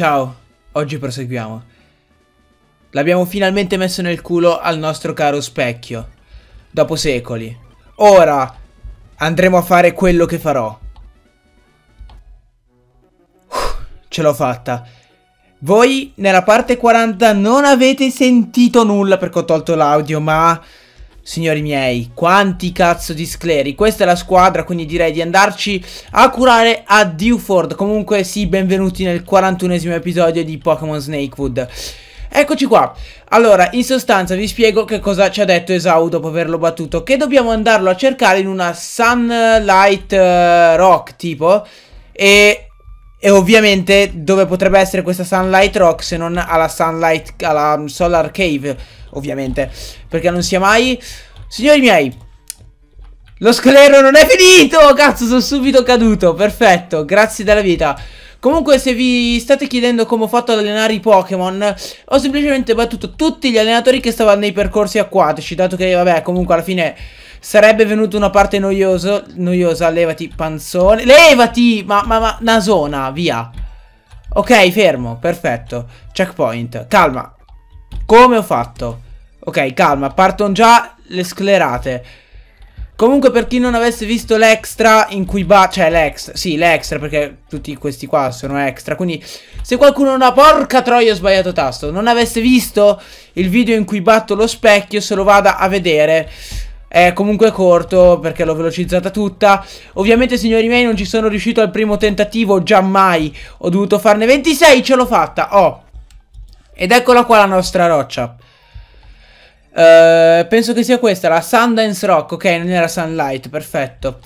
Ciao, oggi proseguiamo. L'abbiamo finalmente messo nel culo al nostro caro specchio, dopo secoli. Ora andremo a fare quello che farò. Uff, ce l'ho fatta. Voi nella parte 40 non avete sentito nulla perché ho tolto l'audio, ma Signori miei, quanti cazzo di scleri. Questa è la squadra, quindi direi di andarci a curare a Dewford. Comunque sì, benvenuti nel 41esimo episodio di Pokémon Snakewood. Eccoci qua. Allora, in sostanza vi spiego che cosa ci ha detto Esau dopo averlo battuto. Che dobbiamo andarlo a cercare in una Sunlight eh, Rock, tipo... E e ovviamente dove potrebbe essere questa Sunlight Rock se non alla Sunlight, alla Solar Cave, ovviamente, perché non sia mai... Signori miei, lo sclero non è finito, cazzo sono subito caduto, perfetto, grazie della vita. Comunque se vi state chiedendo come ho fatto ad allenare i Pokémon Ho semplicemente battuto tutti gli allenatori che stavano nei percorsi acquatici Dato che vabbè comunque alla fine Sarebbe venuta una parte noioso, noiosa. Levati, panzone. Levati! Ma, ma, ma, nasona, via. Ok, fermo, perfetto. Checkpoint. Calma. Come ho fatto? Ok, calma, partono già le sclerate. Comunque per chi non avesse visto l'extra in cui va... Cioè l'extra, sì l'extra perché tutti questi qua sono extra Quindi se qualcuno non ha... Porca troia ho sbagliato tasto Non avesse visto il video in cui batto lo specchio se lo vada a vedere è comunque corto perché l'ho velocizzata tutta. Ovviamente signori miei non ci sono riuscito al primo tentativo, già mai. Ho dovuto farne 26, ce l'ho fatta, oh. Ed eccola qua la nostra roccia. Uh, penso che sia questa, la Sundance Rock, ok non era Sunlight, perfetto.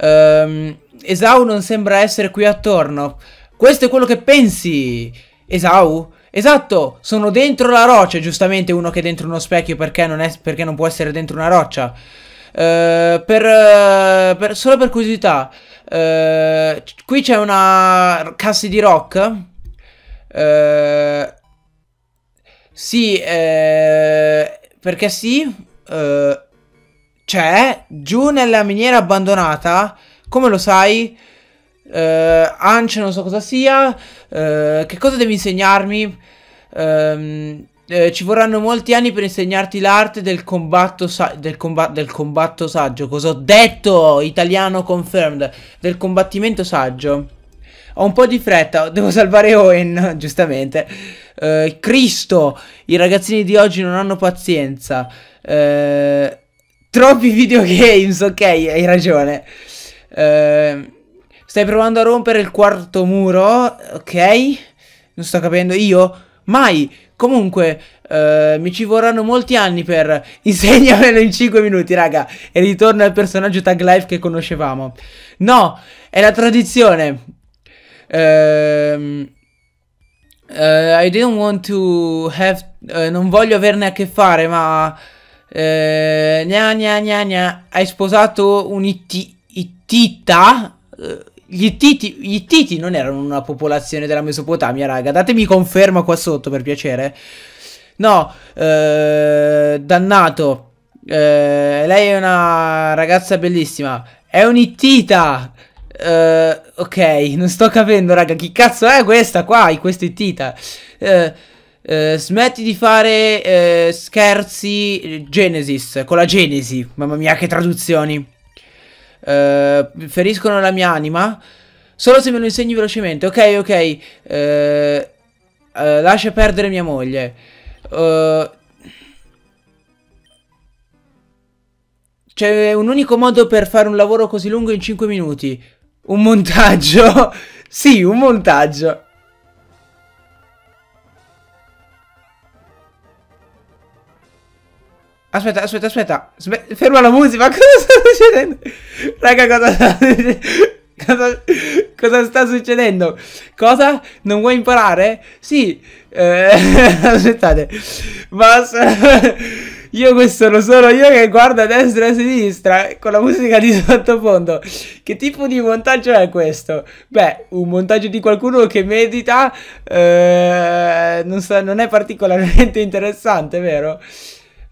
Um, Esau non sembra essere qui attorno. Questo è quello che pensi, Esau? Esatto, sono dentro la roccia, giustamente uno che è dentro uno specchio perché non, è, perché non può essere dentro una roccia. Uh, per, uh, per, solo per curiosità, uh, qui c'è una cassa di rock. sì, perché sì, c'è giù nella miniera abbandonata. Come lo sai? Uh, Ance, non so cosa sia. Uh, che cosa devi insegnarmi? Um, eh, ci vorranno molti anni per insegnarti l'arte del combatto, sa del, comba del combatto saggio. Cosa ho detto? Italiano confirmed. Del combattimento saggio. Ho un po' di fretta, devo salvare Owen, giustamente. Uh, Cristo, i ragazzini di oggi non hanno pazienza. Uh, troppi videogames, ok, hai ragione. Ehm Stai provando a rompere il quarto muro, ok? Non sto capendo io. Mai! Comunque, eh, mi ci vorranno molti anni per insegnamelo in 5 minuti, raga. E ritorno al personaggio tag life che conoscevamo. No, è la tradizione. Ehm... Uh, I didn't want to have... Uh, non voglio averne a che fare, ma... Uh, eh, gna gna gna gna. Hai sposato un'ittita? Uh, gli Ittiti, gli Ittiti non erano una popolazione della Mesopotamia, raga. Datemi conferma qua sotto, per piacere. No, eh, dannato. Eh, lei è una ragazza bellissima. È un'ittita. Eh, ok, non sto capendo, raga. Chi cazzo è questa qua? Questa ittita. Eh, eh, smetti di fare eh, scherzi Genesis con la Genesi. Mamma mia, che traduzioni. Eh, feriscono la mia anima. Solo se me lo insegni velocemente. Ok, ok. Eh, eh, lascia perdere mia moglie. Eh, c'è un unico modo per fare un lavoro così lungo in 5 minuti. Un montaggio. sì, un montaggio. Aspetta, aspetta, aspetta. Sbe ferma la musica. Cosa sta succedendo? Raga, cosa sta cosa, cosa sta succedendo? Cosa? Non vuoi imparare? Sì. Eh, aspettate. Basta. Io questo lo sono io che guardo a destra e a sinistra eh, con la musica di sottofondo. Che tipo di montaggio è questo? Beh, un montaggio di qualcuno che medita eh, non, so, non è particolarmente interessante, vero?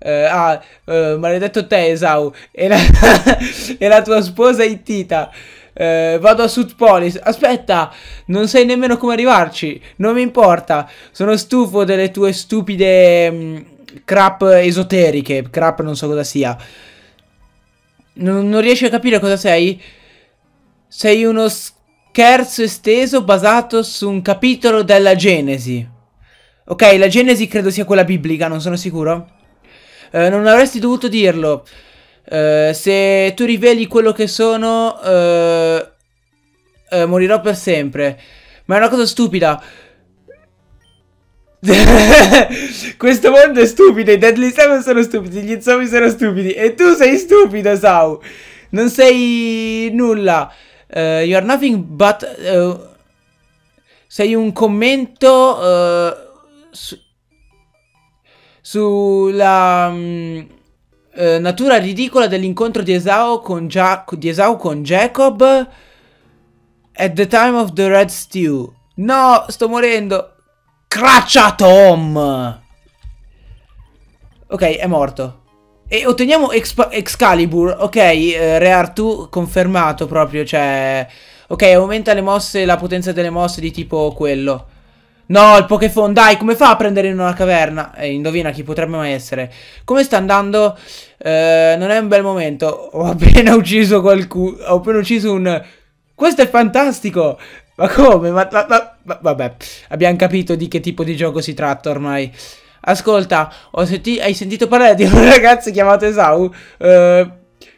eh, ah, eh, maledetto te Esau, e la, e la tua sposa è Ittita. Eh, vado a South Polis. Aspetta, non sai nemmeno come arrivarci. Non mi importa. Sono stufo delle tue stupide mh, mm, crap esoteriche. Crap non so cosa sia. N non riesci a capire cosa sei? Sei uno scherzo esteso basato su un capitolo della Genesi. Ok, la Genesi credo sia quella biblica, non sono sicuro. Eh, non avresti dovuto dirlo. Eh, se tu riveli quello che sono, eh, eh morirò per sempre. Ma è una cosa stupida. Questo mondo è stupido, i Deadly Seven sono stupidi, gli zombie sono stupidi e tu sei stupido, Sau. Non sei nulla. Uh, you are nothing but... Uh, sei un commento... Uh, sulla mm, eh, natura ridicola dell'incontro di Esau, con Gia- di Esau con Jacob at the time of the red stew. No, sto morendo. Craccia Tom! Ok, è morto. E otteniamo Exp Excalibur, ok, eh, Re Artù confermato proprio, cioè... Ok, aumenta le mosse, la potenza delle mosse di tipo quello. No, il Pokéfon, dai, come fa a prendere in una caverna? Eh, indovina chi potrebbe mai essere. Come sta andando? Eh, non è un bel momento. Ho appena ucciso qualcuno. Ho appena ucciso un... Questo è fantastico! Ma come? Ma, ma, ma, ma, vabbè, abbiamo capito di che tipo di gioco si tratta ormai. Ascolta, senti hai sentito parlare di un ragazzo chiamato Esau? Eh,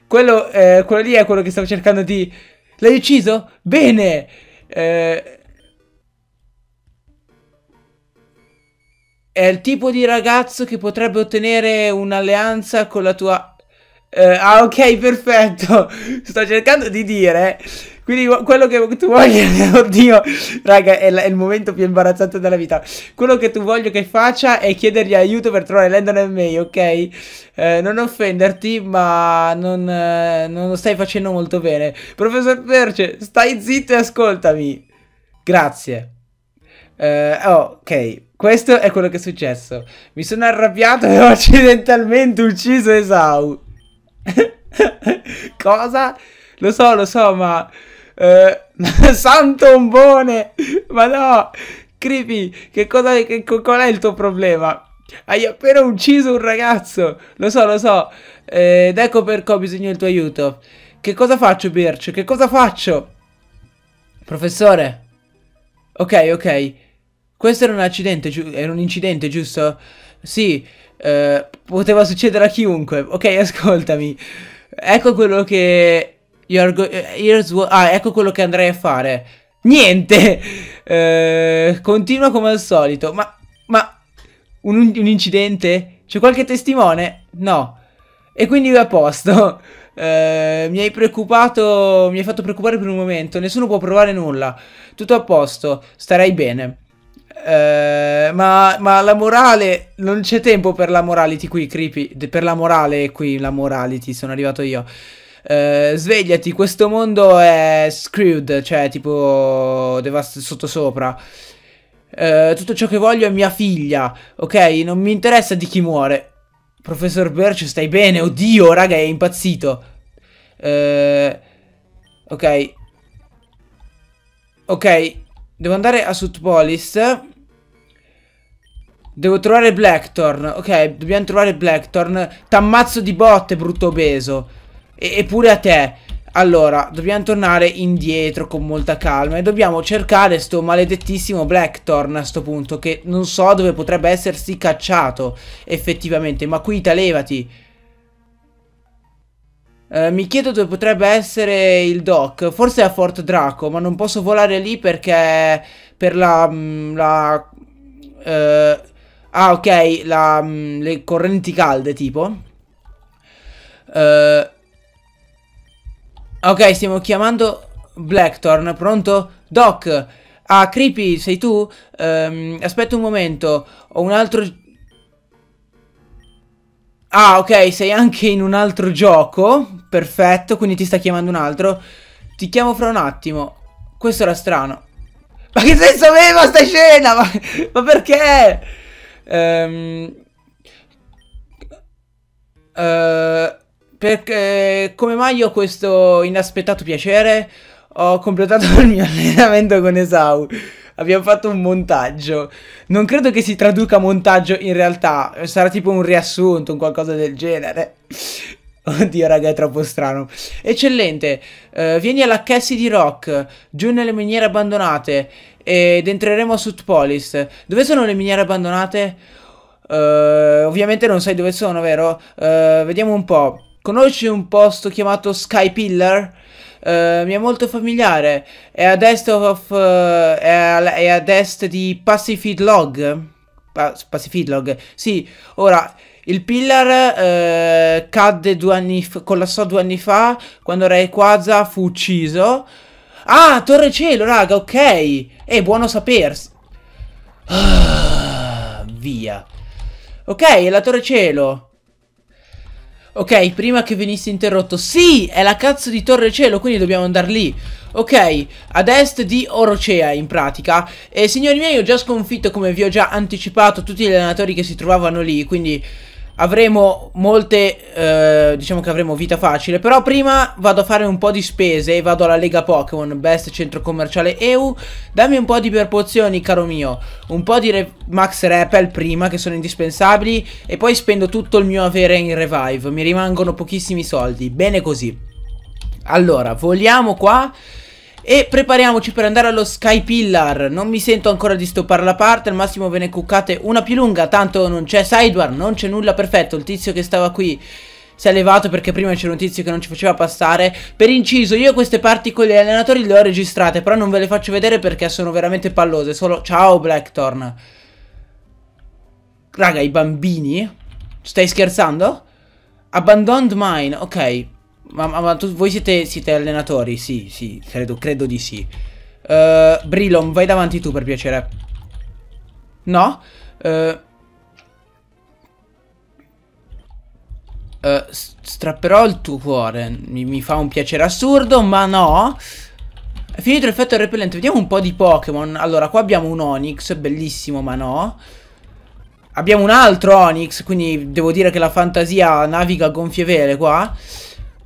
quello, eh, quello lì è quello che stavo cercando di... L'hai ucciso? Bene! Eh... è il tipo di ragazzo che potrebbe ottenere un'alleanza con la tua... Eh, ah ok, perfetto, sto cercando di dire, quindi quello che tu voglio, oddio, raga, è, è, il momento più imbarazzante della vita, quello che tu voglio che faccia è chiedergli aiuto per trovare Landon e May, ok? Eh, non offenderti, ma non, eh, non lo stai facendo molto bene. Professor Perce, stai zitto e ascoltami. Grazie. Eh, oh, ok, questo è quello che è successo. Mi sono arrabbiato e ho accidentalmente ucciso Esau. Cosa? Lo so, lo so, ma... Eh, santo ombone! Ma no! Creepy, che cosa, che, qual è il tuo problema? Hai appena ucciso un ragazzo! Lo so, lo so. ed ecco perché ho bisogno del tuo aiuto. Che cosa faccio, Birch? Che cosa faccio? Professore. Ok, ok. Questo era un accidente, era un incidente, giusto? Sì, eh, poteva succedere a chiunque. Ok, ascoltami. Ecco quello che... Eh, ah, ecco quello che andrei a fare. Niente! Eh, continua come al solito. Ma... Ma... Un, un incidente? C'è qualche testimone? No. E quindi va a posto. Eh, mi hai preoccupato, mi hai fatto preoccupare per un momento, nessuno può provare nulla. Tutto a posto, starei bene. Eh, ma, ma, la morale. Non c'è tempo per la morality qui, creepy. Per la morale qui, la morality, sono arrivato io. Eh, svegliati, questo mondo è screwed, cioè tipo devast- sottosopra. Eh, tutto ciò che voglio è mia figlia, ok? Non mi interessa di chi muore. Professor Birch, stai bene? Oddio, raga, è impazzito. Eh, ok. Ok. Devo andare a Sudpolis. Devo trovare Blackthorn. Ok, dobbiamo trovare Blackthorn. T'ammazzo di botte, brutto obeso. E eppure a te. Allora, dobbiamo tornare indietro con molta calma e dobbiamo cercare sto maledettissimo Blackthorn a sto punto che non so dove potrebbe essersi cacciato effettivamente, ma qui levati. Eh, mi chiedo dove potrebbe essere il dock. Forse è a Fort Draco, ma non posso volare lì perché per la... Mm, la eh, ah, ok, la, mm, le correnti calde, tipo. Eh, ok, stiamo chiamando Blackthorn, pronto? Doc, ah, Creepy, sei tu? Um, aspetta un momento, ho un altro... Ah, ok, sei anche in un altro gioco. Perfetto, quindi ti sta chiamando un altro. Ti chiamo fra un attimo. Questo era strano. Ma che senso aveva sta scena? Ma, ma perché? Ehm... Uh, perché come mai ho questo inaspettato piacere? Ho completato il mio allenamento con Esau. Abbiamo fatto un montaggio. Non credo che si traduca montaggio in realtà. Sarà tipo un riassunto, un qualcosa del genere. Oddio, raga, è troppo strano. Eccellente. Uh, vieni alla Cassidy Rock, giù nelle miniere abbandonate. Ed entreremo a South Polis. Dove sono le miniere abbandonate? Uh, ovviamente non sai dove sono, vero? Uh, vediamo un po'. Conosci un posto chiamato Sky Pillar? mi è molto familiare. È a, of, è a, è a est di Pacific Log. Pacifidlog. Sì, ora il Pillar eh, cadde due anni fa, collassò due anni fa quando Re fu ucciso. Ah, Torre Cielo, raga, ok. E eh, buono sapersi. Ah, via. Ok, è la Torre Cielo. Ok, prima che venisse interrotto. Sì, è la cazzo di Torre Cielo, quindi dobbiamo andare lì. Ok, ad est di Orocea in pratica. E signori miei, ho già sconfitto, come vi ho già anticipato, tutti gli allenatori che si trovavano lì, quindi avremo molte, eh, diciamo che avremo vita facile, però prima vado a fare un po' di spese e vado alla Lega Pokémon, Best Centro Commerciale EU, dammi un po' di perpozioni caro mio, un po' di re Max Repel prima che sono indispensabili e poi spendo tutto il mio avere in Revive, mi rimangono pochissimi soldi, bene così. Allora, vogliamo qua... E prepariamoci per andare allo Sky Pillar Non mi sento ancora di stoppare la parte Al massimo ve ne cuccate una più lunga Tanto non c'è Sidewar, non c'è nulla perfetto Il tizio che stava qui si è levato perché prima c'era un tizio che non ci faceva passare Per inciso io queste parti con gli allenatori le ho registrate Però non ve le faccio vedere perché sono veramente pallose Solo ciao Blackthorn Raga i bambini Stai scherzando? Abandoned mine, ok ma, ma, ma tu, voi siete, siete, allenatori? Sì, sì, credo, credo di sì. Uh, eh, Brilon, vai davanti tu per piacere. No? Uh, uh, strapperò il tuo cuore. Mi, mi, fa un piacere assurdo, ma no. È finito l'effetto repellente. Vediamo un po' di Pokémon. Allora, qua abbiamo un Onix, bellissimo, ma no. Abbiamo un altro Onix, quindi devo dire che la fantasia naviga a gonfie vele qua.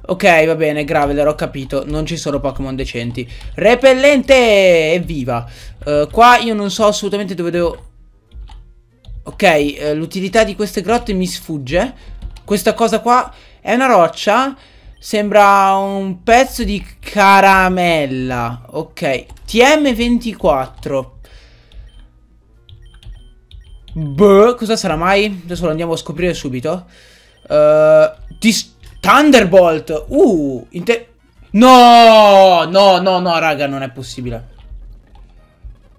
Ok, va bene, Graveler, ho capito. Non ci sono Pokémon decenti. Repellente! Evviva! Uh, eh, qua io non so assolutamente dove devo... Ok, uh, l'utilità di queste grotte mi sfugge. Questa cosa qua è una roccia. Sembra un pezzo di caramella. Ok, TM24. Boh, cosa sarà mai? Adesso lo andiamo a scoprire subito. Uh, dis Thunderbolt! Uh! Inter no! No, no, no, raga, non è possibile.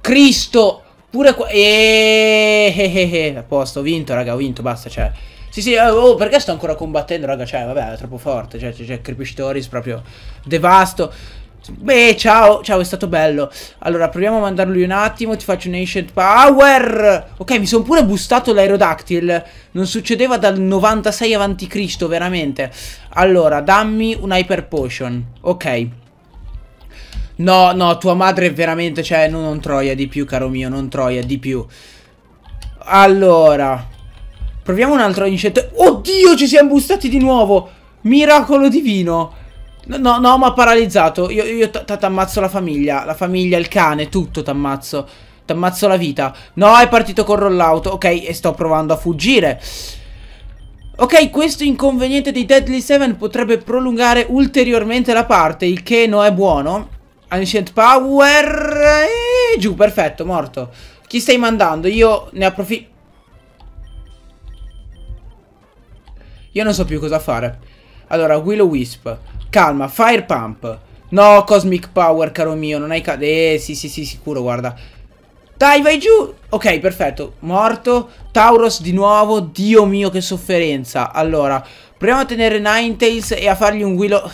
Cristo! Pure qua... Eeeh, eh, eh, eh, a posto, ho vinto, raga, ho vinto, basta, cioè... Sì, sì, oh, oh perché sto ancora combattendo, raga? Cioè, vabbè, è troppo forte. Cioè, c'è cioè, cioè Creepy Stories proprio devasto. Beh, ciao, ciao, è stato bello. Allora, proviamo a mandarlo un attimo, ti faccio un ancient power. Ok, mi sono pure boostato l'aerodactyl. Non succedeva dal 96 avanti Cristo, veramente. Allora, dammi un hyper potion. Ok. No, no, tua madre è veramente, cioè, non, non troia di più, caro mio, non troia di più. Allora, proviamo un altro ancient... Oddio, ci siamo boostati di nuovo! Miracolo divino! No, no, mi ha paralizzato. Io, io t'ammazzo la famiglia. La famiglia, il cane, tutto t'ammazzo. T'ammazzo la vita. No, è partito con rollout. Ok, e sto provando a fuggire. Ok, questo inconveniente di Deadly 7 potrebbe prolungare ulteriormente la parte, il che non è buono. Ancient Power... E... Eh, giù, perfetto, morto. Chi stai mandando? Io ne approfitto... Io non so più cosa fare. Allora, Willow Wisp. Calma, Fire Pump. No, Cosmic Power, caro mio, non hai... Eh, sì, sì, sì, sicuro, guarda. Dai, vai giù! Ok, perfetto. Morto. Tauros di nuovo. Dio mio, che sofferenza. Allora, proviamo a tenere Ninetales e a fargli un Willow...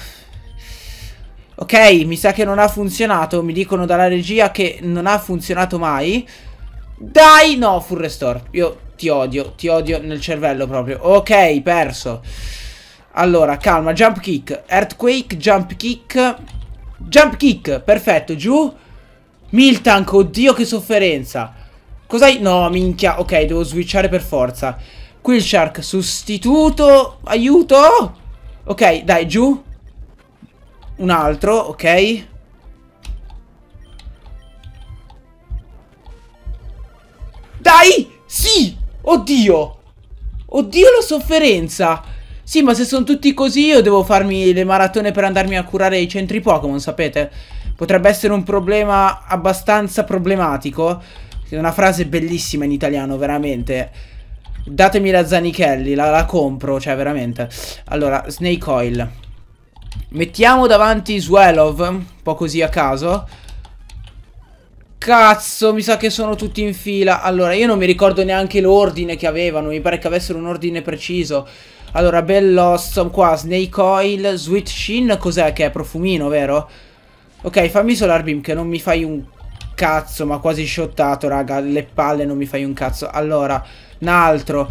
Ok, mi sa che non ha funzionato. Mi dicono dalla regia che non ha funzionato mai. Dai! No, full restore. Io ti odio, ti odio nel cervello proprio. Ok, perso. Allora, calma, jump kick, earthquake, jump kick, jump kick, perfetto, giù. Miltank, oddio che sofferenza. Cos'hai? No, minchia, ok, devo switchare per forza. shark, sostituto, aiuto. Ok, dai, giù. Un altro, ok. Dai! Sì! Oddio! Oddio la sofferenza! Sì, ma se sono tutti così io devo farmi le maratone per andarmi a curare i centri Pokémon, sapete? Potrebbe essere un problema abbastanza problematico. È una frase bellissima in italiano, veramente. Datemi la Zanichelli, la, la compro, cioè veramente. Allora, Snake Oil. Mettiamo davanti Swelov, un po' così a caso. Cazzo, mi sa che sono tutti in fila. Allora, io non mi ricordo neanche l'ordine che avevano, mi pare che avessero un ordine preciso. Allora, Bellossom qua, Snake Oil, Sweet Shin, cos'è che è? Profumino, vero? Ok, fammi Solar Beam che non mi fai un cazzo, ma quasi shottato, raga, le palle non mi fai un cazzo. Allora, un altro.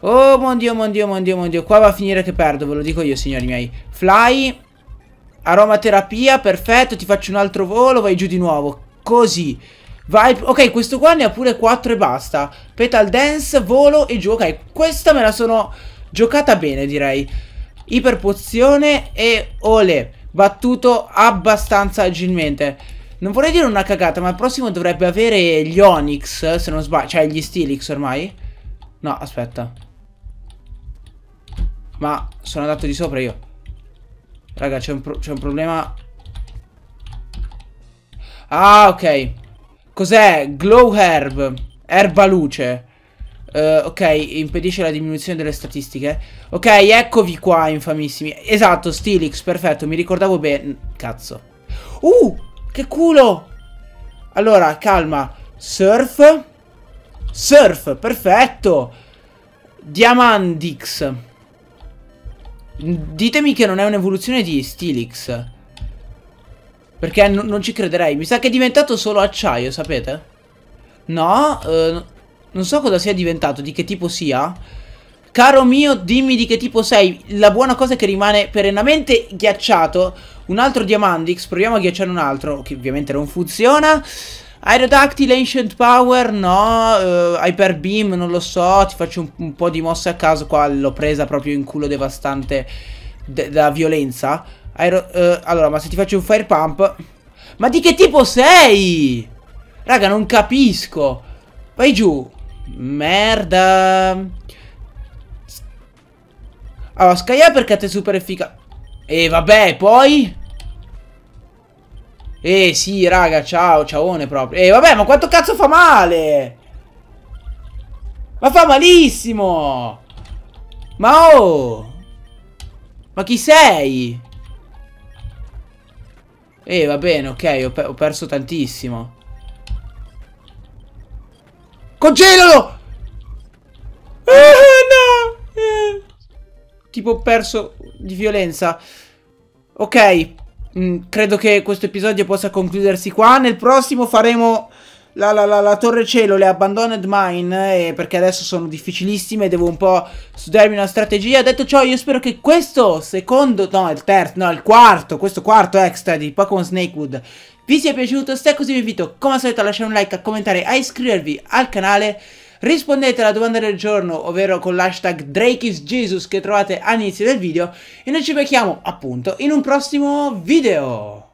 Oh, mon dio, mon dio, mon dio, mon dio. Qua va a finire che perdo, ve lo dico io, signori miei. Fly, aromaterapia, perfetto, ti faccio un altro volo, vai giù di nuovo. Così. Vai, ok, questo qua ne ha pure 4 e basta. Petal Dance, volo e giù. Ok, questa me la sono Giocata bene direi Iperpozione e ole Battuto abbastanza agilmente non vorrei dire una cagata, ma il prossimo dovrebbe avere gli Onyx, se non sbaglio. Cioè, gli Stilix ormai. No, aspetta. Ma sono andato di sopra io. Raga, c'è un, pro un, problema. Ah, ok. Cos'è? Glow Herb. Erba luce. Uh, ok, impedisce la diminuzione delle statistiche. Ok, eccovi qua, infamissimi. Esatto, Stilix, perfetto, mi ricordavo bene. Cazzo. Uh, che culo! Allora, calma. Surf. Surf, perfetto. Diamandix. Ditemi che non è un'evoluzione di Stilix. Perché non ci crederei. Mi sa che è diventato solo acciaio, sapete? No, eh... Uh, non so cosa sia diventato, di che tipo sia. Caro mio, dimmi di che tipo sei. La buona cosa è che rimane perennamente ghiacciato. Un altro Diamandix, proviamo a ghiacciare un altro, che ovviamente non funziona. Aerodactyl, Ancient Power, no. Uh, Hyper Beam, non lo so. Ti faccio un, un po' di mosse a caso. Qua l'ho presa proprio in culo devastante da violenza. Aero uh, allora, ma se ti faccio un Fire Pump... Ma di che tipo sei? Raga, non capisco. Vai giù. Merda. Allora, Sky'a perché te è super efficace. E eh, vabbè, poi... Eh sì, raga, ciao, ciaone proprio. E eh, vabbè, ma quanto cazzo fa male? Ma fa malissimo! Ma oh! Ma chi sei? Eh, va bene, ok, ho, pe ho perso tantissimo. Congelalo! Ah, no! Eh. Tipo ho perso di violenza. Ok, mm, credo che questo episodio possa concludersi qua. Nel prossimo faremo... La, la, la, la, torre cielo, le abandoned mine, eh, perché adesso sono difficilissime e devo un po' studiarmi una strategia. Detto ciò, io spero che questo secondo, no, il terzo, no, il quarto, questo quarto extra di Pokémon Snakewood vi sia piaciuto. Se è così vi invito come al solito a lasciare un like, a commentare, a iscrivervi al canale. Rispondete alla domanda del giorno, ovvero con l'hashtag DrakeisJesus che trovate all'inizio del video. E noi ci becchiamo appunto in un prossimo video.